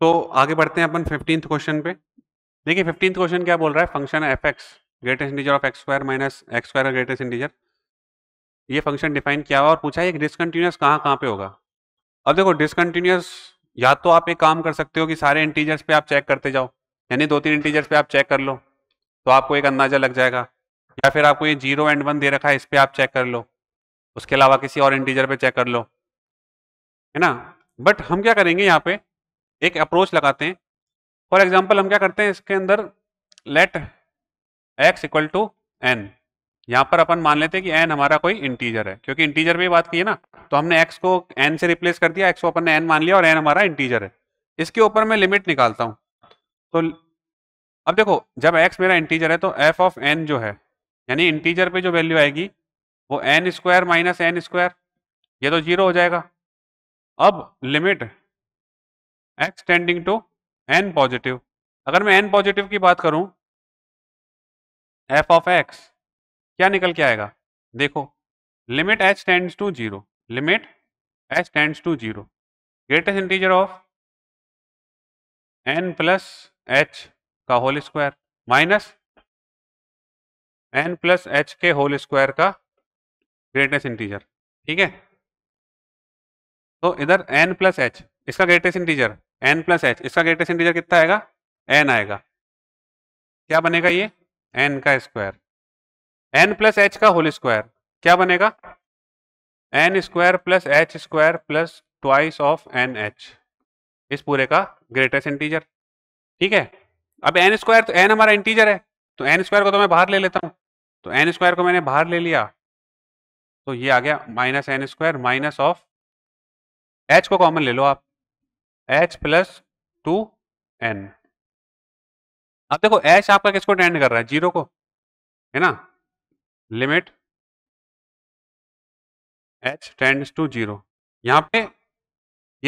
तो आगे बढ़ते हैं अपन फिफ्टींथ क्वेश्चन पे देखिए फिफ्टींथ क्वेश्चन क्या बोल रहा है function f x greatest integer of x square minus x square greatest integer ये फंक्शन डिफाइन किया हुआ और पूछा है एक डिसकंटिन्यूस कहाँ कहाँ पे होगा अब देखो डिसकंटिन्यूस या तो आप एक काम कर सकते हो कि सारे इंटीजर्स पे आप चेक करते जाओ यानी दो तीन इंटीजर्स पे आप चेक कर लो तो आपको एक अंदाजा लग जाएगा या फिर आपको ये जीरो एंड वन दे रखा है इस पर आप चेक कर लो उसके अलावा किसी और इंटीजर पे चेक कर लो है ना बट हम क्या करेंगे यहाँ पे एक अप्रोच लगाते हैं फॉर एग्जाम्पल हम क्या करते हैं इसके अंदर let x equal to n यहाँ पर अपन मान लेते हैं कि एन हमारा कोई इंटीजर है क्योंकि इंटीजर में बात की है ना तो हमने एक्स को एन से रिप्लेस कर दिया एक्स को अपन ने एन मान लिया और एन हमारा इंटीजर है इसके ऊपर मैं लिमिट निकालता हूँ तो अब देखो जब एक्स मेरा इंटीजर है तो एफ ऑफ एन जो है यानी इंटीजर पे जो वैल्यू आएगी वो n square minus n square ये तो जीरो हो जाएगा अब limit x tending to n positive अगर मैं एन पॉजिटिव की बात करूं एफ ऑफ एक्स क्या निकल के आएगा देखो limit h tends to zero limit h tends to zero greatest integer of n plus h का whole square minus n plus h के होल स्क्वायर का ग्रेटेस्ट इंटीजर ठीक है तो इधर एन प्लस एच इसका greatest integer n plus h इसका greatest integer कितना आएगा एन आएगा क्या बनेगा ये एन का स्क्वायर एन प्लस एच का होल स्क्वायर क्या बनेगा n square plus h square plus twice of n h इस पूरे का ग्रेटेस्ट इंटीजर ठीक है अब एन स्क्वायर तो एन हमारा इंटीजर है तो एन स्क्वायर को तो मैं बाहर ले लेता हूँ तो एन स्क्वायर को मैंने बाहर ले लिया तो ये आ गया minus n square minus of h को कॉमन ले लो आप एच प्लस टू एन अब देखो एच आपका किसको टेंड कर रहा है जीरो को है ना limit h tends to zero यहाँ पे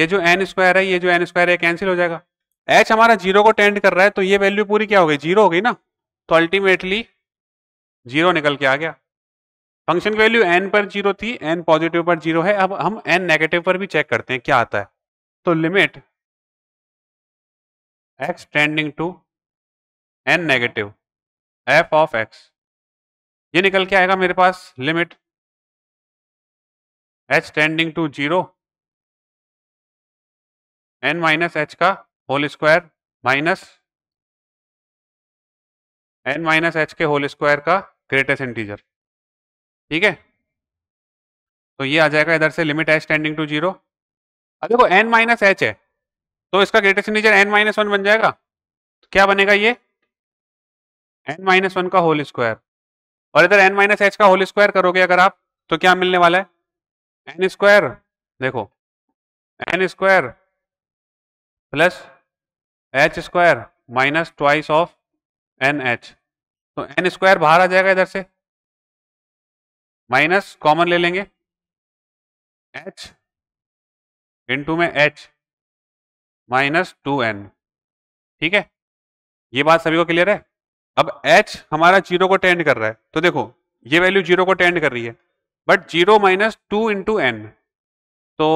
ये जो एन स्क्वायर है ये जो एन स्क्वायर है कैंसिल हो जाएगा एच हमारा जीरो को टेंड कर रहा है तो ये वैल्यू पूरी क्या हो गई जीरो हो गई ना तो अल्टीमेटली जीरो निकल के आ गया फंक्शन की वैल्यू एन पर जीरो थी एन पॉजिटिव पर जीरो है अब हम एन नेगेटिव पर भी चेक करते हैं क्या आता है तो limit x tending to n negative f of x ये निकल के आएगा मेरे पास limit h tending to zero n minus h का whole square minus n minus h के होल स्क्वायर का ग्रेटेस्ट इंटीजर ठीक है तो ये आ जाएगा इधर से limit h tending to zero अब देखो n माइनस एच है तो इसका greatest integer n minus one बन जाएगा तो क्या बनेगा ये एन माइनस वन का होल स्क्वायर और इधर एन माइनस एच का होल स्क्वायर करोगे अगर आप तो क्या मिलने वाला है एन स्क्वायर देखो n square plus h square minus twice of n h तो एन स्क्वायर बाहर आ जाएगा इधर से माइनस कॉमन ले लेंगे एच इंटू में एच माइनस टू एन ठीक है ये बात सभी को क्लियर है अब एच हमारा जीरो को टेंड कर रहा है तो देखो ये वैल्यू जीरो को टेंड कर रही है but zero minus two into n तो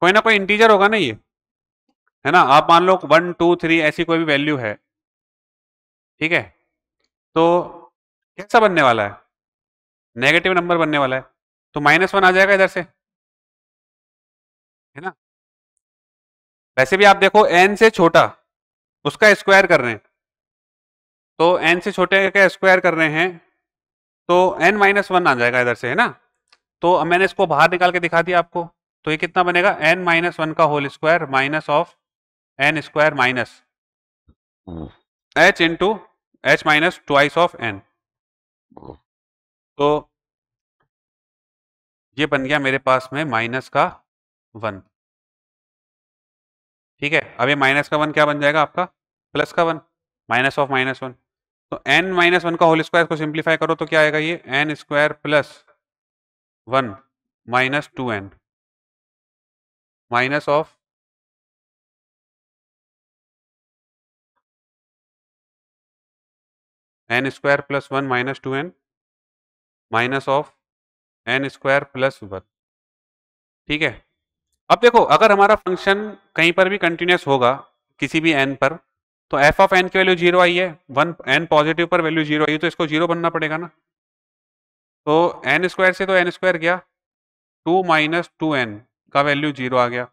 कोई ना कोई इंटीजर होगा ना ये है ना आप मान लो वन टू थ्री ऐसी कोई भी वैल्यू है ठीक है तो कैसा बनने वाला है नेगेटिव नंबर बनने वाला है तो माइनस वन आ जाएगा इधर से है ना वैसे भी आप देखो एन से छोटा उसका स्क्वायर कर रहे हैं तो एन से छोटे का स्क्वायर कर रहे हैं तो एन माइनस वन आ जाएगा इधर से है ना तो अब मैंने इसको बाहर निकाल के दिखा दिया आपको तो ये कितना बनेगा एन माइनस वन का whole square minus of n square minus h into h minus twice of n तो ये बन गया मेरे पास में माइनस का वन ठीक है अब ये माइनस का वन क्या बन जाएगा आपका प्लस का one minus of minus one तो एन माइनस वन का होल स्क्वायर को सिंप्लीफाई करो तो क्या आएगा ये n square plus one minus two n minus of n square plus one minus two n minus of n square plus one ठीक है अब देखो अगर हमारा फंक्शन कहीं पर भी कंटिन्यूस होगा किसी भी एन पर तो एफ ऑफ एन की वैल्यू जीरो आई है वन एन पॉजिटिव पर वैल्यू जीरो आई है तो इसको जीरो बनना पड़ेगा ना तो एन स्क्वायर से तो एन स्क्वायर गया टू माइनस टू एन का वैल्यू जीरो आ गया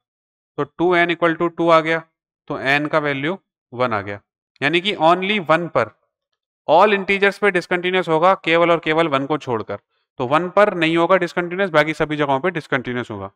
तो two n equal to two आ गया तो एन का वैल्यू वन आ गया यानी कि ओनली वन पर ऑल इंटीजर्स पे डिसकंटिन्यूस होगा केवल और केवल वन को छोड़कर तो वन पर नहीं होगा डिसकंटिन्यूस बाकी सभी जगहों पर डिसकंटिन्यूस होगा